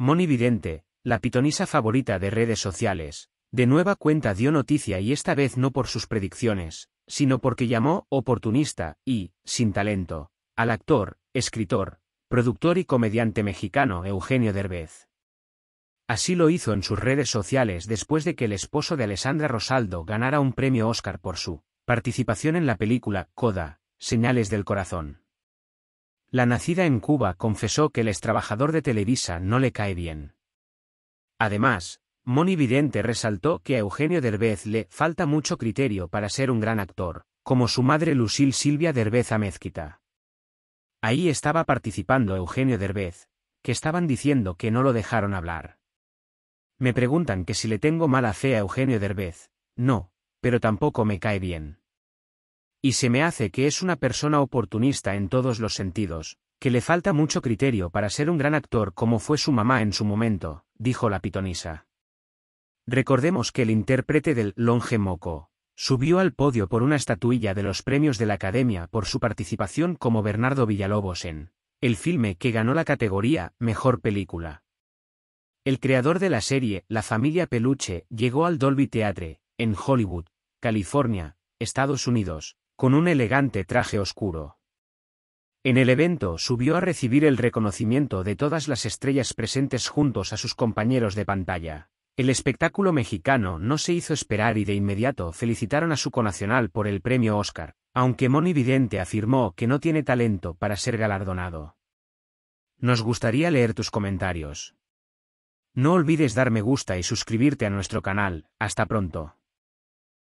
Moni Vidente, la pitonisa favorita de redes sociales, de nueva cuenta dio noticia y esta vez no por sus predicciones, sino porque llamó oportunista y, sin talento, al actor, escritor, productor y comediante mexicano Eugenio Derbez. Así lo hizo en sus redes sociales después de que el esposo de Alessandra Rosaldo ganara un premio Oscar por su participación en la película Coda, Señales del Corazón. La nacida en Cuba confesó que el extrabajador de Televisa no le cae bien. Además, Moni Vidente resaltó que a Eugenio Derbez le falta mucho criterio para ser un gran actor, como su madre Lucil Silvia Derbez Mezquita. Ahí estaba participando Eugenio Derbez, que estaban diciendo que no lo dejaron hablar. Me preguntan que si le tengo mala fe a Eugenio Derbez, no, pero tampoco me cae bien. Y se me hace que es una persona oportunista en todos los sentidos, que le falta mucho criterio para ser un gran actor como fue su mamá en su momento, dijo la pitonisa. Recordemos que el intérprete del Longe Moco subió al podio por una estatuilla de los premios de la Academia por su participación como Bernardo Villalobos en el filme que ganó la categoría Mejor Película. El creador de la serie, la familia Peluche, llegó al Dolby Theatre, en Hollywood, California, Estados Unidos, con un elegante traje oscuro. En el evento subió a recibir el reconocimiento de todas las estrellas presentes juntos a sus compañeros de pantalla. El espectáculo mexicano no se hizo esperar y de inmediato felicitaron a su conacional por el premio Oscar, aunque Moni Vidente afirmó que no tiene talento para ser galardonado. Nos gustaría leer tus comentarios. No olvides dar me gusta y suscribirte a nuestro canal. Hasta pronto.